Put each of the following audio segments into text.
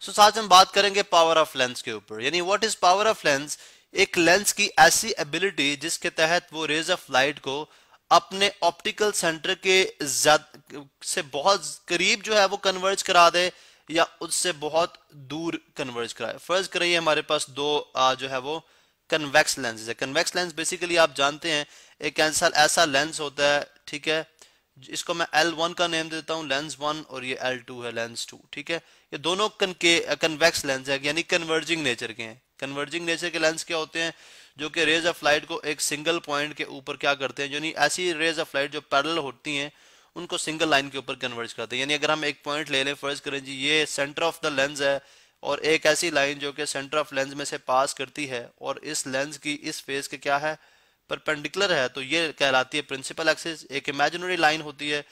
सो साथ हम बात करेंगे पावर ऑफ लेंस के ऊपर यानी what is power of lens एक लेंस की ऐसी एबिलिटी जिसके तहत वो रेज ऑफ लाइट को अपने ऑप्टिकल सेंटर के से बहुत करीब जो है वो कन्वर्ज करा दे या उससे बहुत दूर कन्वर्ज कराए फर्ज करिए हमारे पास दो आ, जो है वो कन्वेक्स लेंसेज है कन्वेक्स लेंस बेसिकली आप जानते हैं एक ऐसा ऐसा लेंस होता है ठीक है इसको मैं L1 का नेम देता हूँ लेंस वन और ये L2 है लेंस टू ठीक है ये दोनों कनके कन्वेक्स लेंस है यानी कन्वर्जिंग नेचर के हैं कन्वर्जिंग नेचर के लेंस क्या होते हैं जो कि रेज ऑफ लाइट को एक सिंगल पॉइंट के ऊपर क्या करते हैं यानी ऐसी रेज ऑफ लाइट जो पैरल होती हैं उनको सिंगल लाइन के ऊपर कन्वर्ज करते हैं यानी अगर हम एक पॉइंट ले लें फर्ज करें जी ये सेंटर ऑफ द लेंस है और एक ऐसी लाइन जो कि सेंटर ऑफ लेंस में से पास करती है और इस लेंस की इस फेस के क्या है परपेंडिकुलर है तो ये कहलाती है प्रिंसिपल एक्सिस एक इमेजिनरी लाइन होती है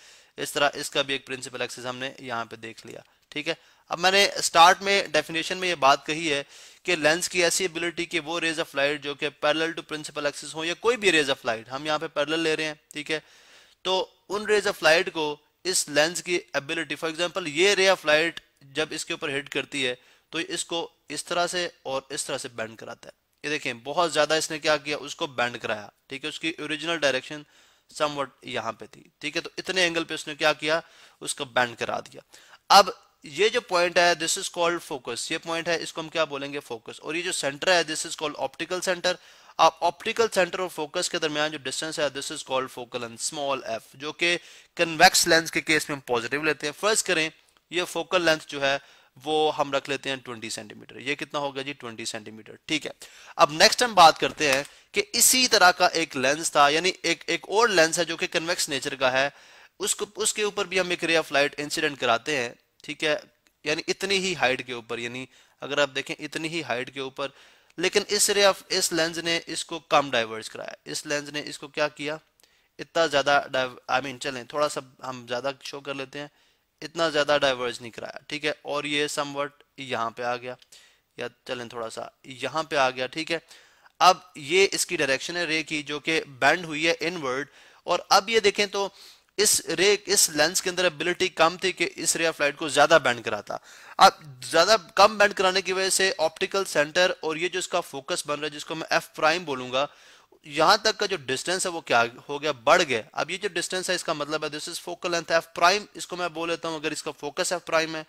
इस तरह इसका भी एक प्रिंसिपल एक्सिस हमने यहाँ पे देख लिया ठीक है अब मैंने स्टार्ट में डेफिनेशन में ये बात कही है कि लेंस की ऐसी एबिलिटी कि वो रेज ऑफ लाइट जो कि पैरेलल टू प्रिंसिपल एक्सिस हो या कोई भी रेज ऑफ लाइट हम यहाँ पे पैरेलल ले रहे हैं ठीक है तो उन रेज ऑफ लाइट को इस लेंस की एबिलिटी फॉर एग्जाम्पल ये रे ऑफ लाइट जब इसके ऊपर हिट करती है तो इसको इस तरह से और इस तरह से बैंड कराता है ये देखें बहुत ज़्यादा इसने क्या किया उसको बैंड कराया ठीक है उसकी ओरिजिनल डायरेक्शन समवट यहाँ पे थी ठीक है तो इतने एंगल पे उसने क्या किया उसको बैंड करा दिया अब ये जो पॉइंट है दिस इज कॉल्ड फोकस ये पॉइंट है इसको हम क्या बोलेंगे फोकस और ये जो सेंटर है this is called optical centre अब ऑप्टिकल सेंटर और फोकस के दरमियान जो डिस्टेंस है this is called focal length small F जो कि कन्वेक्स लेंस के केस में हम पॉजिटिव लेते हैं फर्स्ट करें ये फोकल लेंथ जो है वो हम रख लेते हैं 20 सेंटीमीटर ये कितना होगा जी 20 सेंटीमीटर ठीक है अब नेक्स्ट हम बात करते हैं कि इसी तरह का एक लेंस था यानी एक एक और लेंस है जो कि कन्वेक्स नेचर का है उसको उसके ऊपर भी हम एक रे ऑफ लाइट इंसिडेंट कराते हैं ठीक है यानी इतनी ही हाइट के ऊपर यानी अगर आप देखें इतनी ही हाइट के ऊपर लेकिन इस रे ऑफ इस लेंस ने इसको कम डाइवर्ज कराया इस लेंस ने इसको क्या किया इतना ज़्यादा आई मीन चलें थोड़ा सा हम ज़्यादा शो कर लेते हैं इतना ज़्यादा डाइवर्ज नहीं कराया ठीक है और ये समवट यहाँ पे आ गया या चलें थोड़ा सा यहाँ पे आ गया ठीक है अब ये इसकी डायरेक्शन है रे की जो कि बैंड हुई है इनवर्ड और अब ये देखें तो इस रे इस लेंस के अंदर एबिलिटी कम थी कि इस रे ऑफ लाइट को ज्यादा बैंड कराता अब ज्यादा कम बैंड कराने की वजह से ऑप्टिकल सेंटर और ये जो इसका फोकस बन रहा है जिसको मैं एफ प्राइम बोलूंगा यहां तक का जो डिस्टेंस है वो क्या हो गया बढ़ गया अब ये जो डिस्टेंस है इसका मतलब है this is focal length F prime इसको मैं बोल लेता हूं अगर इसका फोकस एफ प्राइम है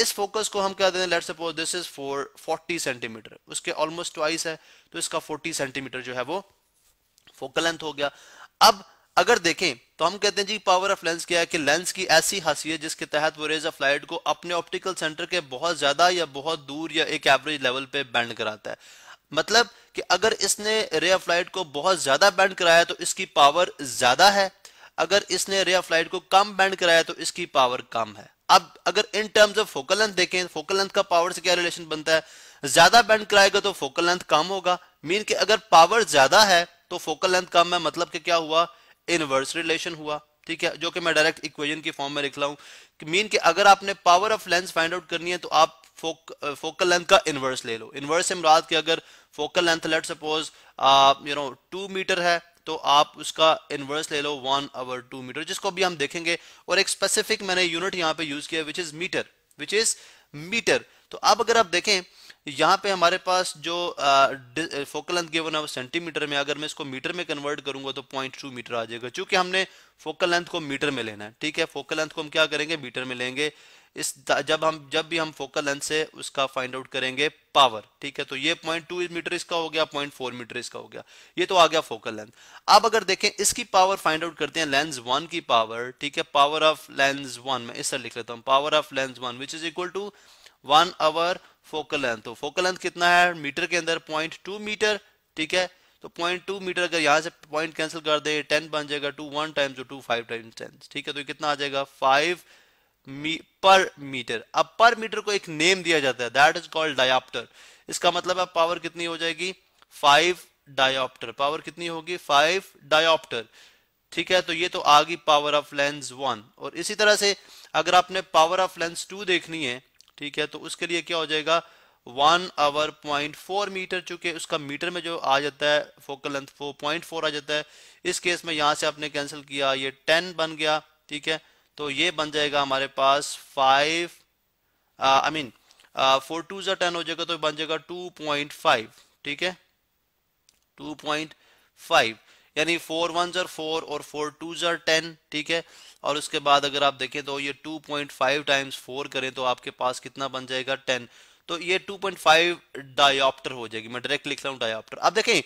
इस फोकस को हम क्या देते हैं let suppose this is four forty centimetre उसके ऑलमोस्ट ट्वाइस है तो इसका फोर्टी सेंटीमीटर जो है वो फोकल लेंथ हो गया अब अगर देखें तो हम कहते हैं जी पावर ऑफ लेंस क्या है कि लेंस की ऐसी खासियत जिसके तहत वो रेज ऑफ लाइट को अपने ऑप्टिकल सेंटर के बहुत ज्यादा या बहुत दूर या एक एवरेज लेवल पे बैंड कराता है मतलब कि अगर इसने रे ऑफ लाइट को बहुत ज्यादा बैंड कराया तो इसकी पावर ज्यादा है अगर इसने रे ऑफ लाइट को कम बैंड कराया तो इसकी पावर कम है अब अगर in terms of focal length देखें फोकल लेंथ का पावर से क्या रिलेशन बनता है ज्यादा बैंड कराएगा तो फोकल लेंथ कम होगा मीन कि अगर पावर ज्यादा है तो फोकल लेंथ कम है मतलब कि क्या हुआ इनवर्स रिलेशन हुआ ठीक है जो कि मैं डायरेक्ट इक्वेशन की फॉर्म में लिख रहा हूँ मीन कि अगर आपने power of lens find out करनी है तो आप फोक फोकल लेंथ का इनवर्स ले लो इनवर्स से मुराद कि अगर focal length let suppose you know two metre है तो आप उसका इनवर्स ले लो वन अवर टू मीटर जिसको भी हम देखेंगे और एक स्पेसिफिक मैंने यूनिट यहां पर यूज किया which is metre which is metre तो अब अगर आप देखें यहाँ पे हमारे पास जो फोकल लेंथ गिवन है वो सेंटीमीटर में अगर मैं इसको मीटर में कन्वर्ट करूंगा तो पॉइंट टू मीटर आ जाएगा चूंकि हमने फोकल लेंथ को मीटर में लेना है ठीक है फोकल लेंथ को हम क्या करेंगे मीटर में लेंगे इस जब हम जब भी हम फोकल लेंथ से उसका फाइंड आउट करेंगे पावर ठीक है तो ये पॉइंट टू मीटर इसका हो गया पॉइंट फोर मीटर इसका हो गया ये तो आ गया फोकल लेंथ अब अगर देखें इसकी पावर फाइंड आउट करते हैं लेंस वन की पावर ठीक है पावर ऑफ लेंस वन मैं इस तरह लिख लेता हूँ power of lens one which is equal to one over focal length तो फोकल लेंथ कितना है मीटर के अंदर पॉइंट टू मीटर ठीक है तो पॉइंट टू मीटर अगर यहां से पॉइंट कैंसिल कर दे टेन बन जाएगा two one times two five times ten ठीक है तो कितना आ जाएगा फाइव मी, पर मीटर अब पर मीटर को एक नेम दिया जाता है दैट इज कॉल्ड डायोप्टर इसका मतलब है पावर कितनी हो जाएगी फाइव डायोप्टर पावर कितनी होगी फाइव डायोप्टर ठीक है तो ये तो आ गई पावर ऑफ लेंस वन और इसी तरह से अगर आपने पावर ऑफ लेंस टू देखनी है ठीक है तो उसके लिए क्या हो जाएगा one over point four metre चूंकि उसका मीटर में जो आ जाता है फोकल लेंथ वो पॉइंट फोर आ जाता है इस केस में यहाँ से आपने कैंसिल किया ये टेन बन गया ठीक है तो ये बन जाएगा हमारे पास five I mean four two जो टेन हो जाएगा तो बन जाएगा टू पॉइंट फाइव ठीक है टू पॉइंट फाइव यानी फोर वन जर फोर और फोर टू जर टेन ठीक है और उसके बाद अगर आप देखें तो ये 2.5 पॉइंट टाइम्स फोर करें तो आपके पास कितना बन जाएगा 10 तो ये 2.5 डायोप्टर हो जाएगी मैं डायरेक्ट लिख रहा हूँ डायोप्टर आप देखें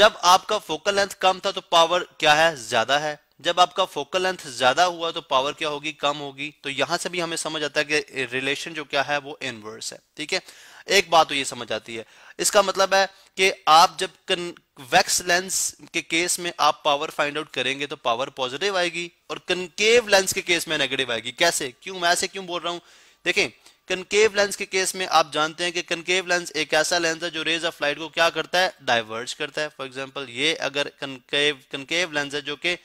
जब आपका फोकल लेंथ कम था तो पावर क्या है ज्यादा है जब आपका फोकल लेंथ ज्यादा हुआ तो पावर क्या होगी कम होगी तो यहां से भी हमें समझ आता है कि रिलेशन जो क्या है वो इनवर्स है ठीक है एक बात तो ये समझ आती है इसका मतलब है कि आप जब वैक्स लेंस के केस में आप पावर फाइंड आउट करेंगे तो पावर पॉजिटिव आएगी और कनकेव लेंस के केस में नेगेटिव आएगी कैसे क्यों मैं ऐसे क्यों बोल रहा हूं देखें कनकेव लेंस के केस में आप जानते हैं कि कनकेव लेंस एक ऐसा लेंस है जो रेज ऑफ लाइट को क्या करता है डाइवर्ज करता है फॉर एग्जाम्पल ये अगर कनकेव कनकेव लेंस है जो कि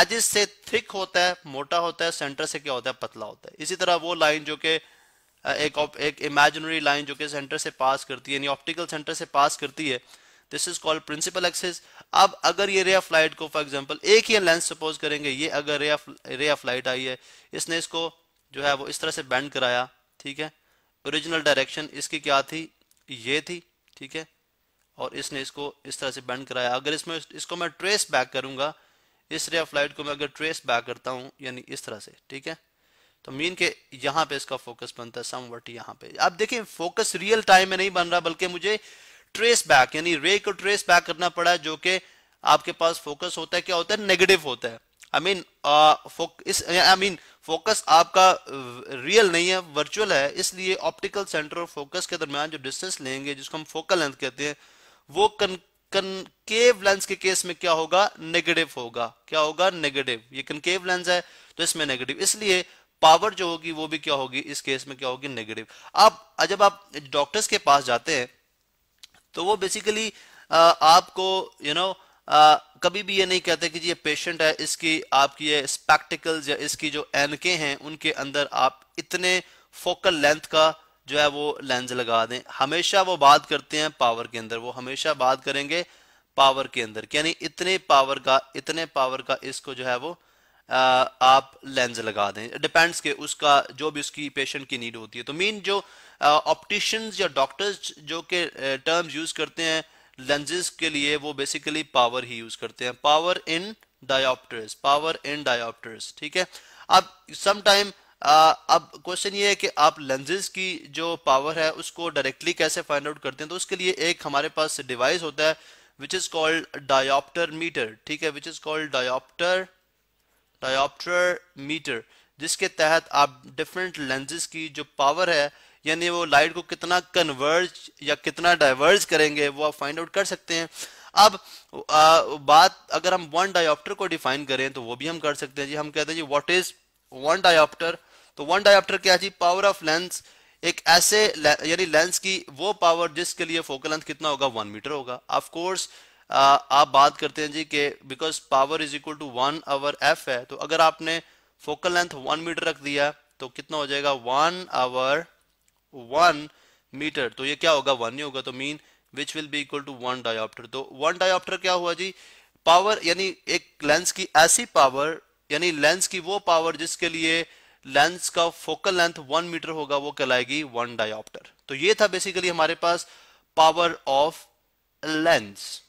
एजिस से थिक होता है मोटा होता है सेंटर से क्या होता है पतला होता है इसी तरह वो लाइन जो कि एक एक इमेजिनरी लाइन जो कि सेंटर से पास करती है यानी ऑप्टिकल सेंटर से पास करती है this is called principal axis अब अगर ये रे ऑफ लाइट को फॉर एग्जाम्पल एक ही लेंस सपोज करेंगे ये अगर रे ऑफ रे ऑफ लाइट आई है इसने इसको जो है वो इस तरह से बैंड कराया ठीक है ओरिजिनल डायरेक्शन इसकी क्या थी ये थी ठीक है और इसने इसको इस तरह से बैंड कराया अगर इसमें इसको मैं ट्रेस बैक करूंगा इस रे ऑफ लाइट को मैं अगर ट्रेस बैक करता हूँ यानी इस तरह से ठीक है तो मीन के यहां पे इसका फोकस बनता है सम समवट यहां पे आप देखिए फोकस रियल टाइम में नहीं बन रहा बल्कि मुझे ट्रेस बैक यानी रे को ट्रेस बैक करना पड़ा जो कि आपके पास फोकस होता है क्या होता है नेगेटिव होता है आई मीन इस आई मीन फोकस आपका रियल नहीं है वर्चुअल है इसलिए ऑप्टिकल सेंटर और फोकस के दरमियान जो डिस्टेंस लेंगे जिसको हम फोकल लेंथ कहते हैं वो कन कनकेव लेंस के केस में क्या होगा नेगेटिव होगा क्या होगा नेगेटिव ये कनकेव लेंस है तो इसमें नेगेटिव इसलिए पावर जो होगी वो भी क्या होगी इस केस में क्या होगी नेगेटिव अब जब आप डॉक्टर्स के पास जाते हैं तो वो बेसिकली आपको यू you नो know, कभी भी ये नहीं कहते कि ये पेशेंट है इसकी आपकी ये स्पेक्टिकल्स या इसकी जो एनके हैं उनके अंदर आप इतने फोकल लेंथ का जो है वो लेंस लगा दें हमेशा वो बात करते हैं पावर के अंदर वो हमेशा बात करेंगे पावर के अंदर यानी इतने पावर का इतने पावर का इसको जो है वो आप लेंस लगा दें डिपेंड्स के उसका जो भी उसकी पेशेंट की नीड होती है तो मेन जो ऑप्टिशंस या डॉक्टर्स जो के टर्म्स यूज करते हैं लेंजेस के लिए वो बेसिकली पावर ही यूज करते हैं power in dioptres power in dioptres ठीक है अब समाइम अब क्वेश्चन ये है कि आप लेंजेस की जो पावर है उसको डायरेक्टली कैसे फाइंड आउट करते हैं तो उसके लिए एक हमारे पास डिवाइस होता है which is called dioptre metre ठीक है which is called dioptre dioptre metre जिसके तहत आप डिफरेंट लेंजेस की जो पावर है यानी वो लाइट को कितना कन्वर्ज या कितना डाइवर्ज करेंगे वो आप फाइंड आउट कर सकते हैं अब आ, बात अगर हम वन डायोप्टर को डिफाइन करें तो वो भी हम कर सकते हैं जी हम कहते हैं जी व्हाट इज वन डायोप्टर तो वन डायोप्टर क्या जी पावर ऑफ लेंस एक ऐसे यानी लेंस की वो पावर जिसके लिए फोकल लेंथ कितना होगा वन मीटर होगा ऑफ कोर्स आप बात करते हैं जी के because power is equal to one over F है तो अगर आपने फोकल लेंथ वन मीटर रख दिया तो कितना हो जाएगा वन आवर वन मीटर तो ये क्या होगा वन ही होगा तो mean which will be equal to one dioptre तो वन डायोप्टर क्या हुआ जी पावर यानी एक लेंस की ऐसी पावर यानी लेंस की वो पावर जिसके लिए लेंस का फोकल लेंथ वन मीटर होगा वो कहलाएगी वन डायोप्टर तो ये था बेसिकली हमारे पास पावर ऑफ लेंस